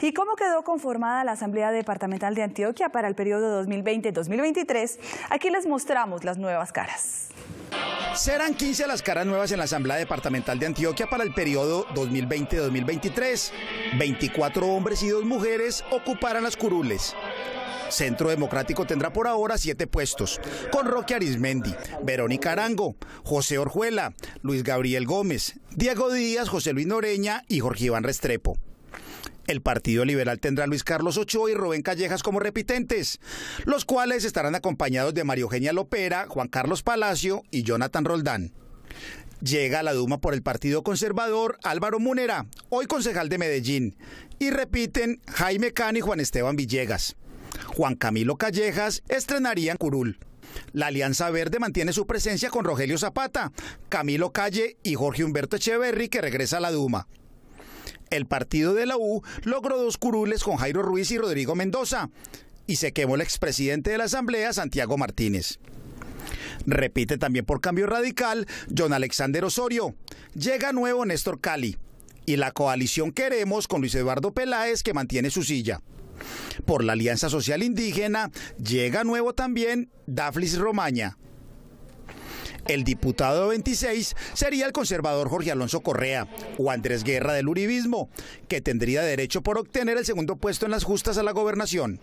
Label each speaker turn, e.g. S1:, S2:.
S1: ¿Y cómo quedó conformada la Asamblea Departamental de Antioquia para el periodo 2020-2023? Aquí les mostramos las nuevas caras.
S2: Serán 15 las caras nuevas en la Asamblea Departamental de Antioquia para el periodo 2020-2023. 24 hombres y dos mujeres ocuparán las curules. Centro Democrático tendrá por ahora siete puestos, con Roque Arismendi, Verónica Arango, José Orjuela, Luis Gabriel Gómez, Diego Díaz, José Luis Noreña y Jorge Iván Restrepo. El Partido Liberal tendrá a Luis Carlos Ochoa y Rubén Callejas como repitentes, los cuales estarán acompañados de Mario Eugenia Lopera, Juan Carlos Palacio y Jonathan Roldán. Llega a la Duma por el Partido Conservador Álvaro Munera, hoy concejal de Medellín, y repiten Jaime Can y Juan Esteban Villegas. Juan Camilo Callejas estrenaría en Curul. La Alianza Verde mantiene su presencia con Rogelio Zapata, Camilo Calle y Jorge Humberto Echeverri que regresa a la Duma el partido de la U logró dos curules con Jairo Ruiz y Rodrigo Mendoza y se quemó el expresidente de la Asamblea, Santiago Martínez. Repite también por cambio radical John Alexander Osorio. Llega nuevo Néstor Cali y la coalición Queremos con Luis Eduardo Peláez que mantiene su silla. Por la Alianza Social Indígena llega nuevo también Daflis Romaña el diputado 26 sería el conservador Jorge Alonso Correa o Andrés Guerra del Uribismo, que tendría derecho por obtener el segundo puesto en las justas a la gobernación.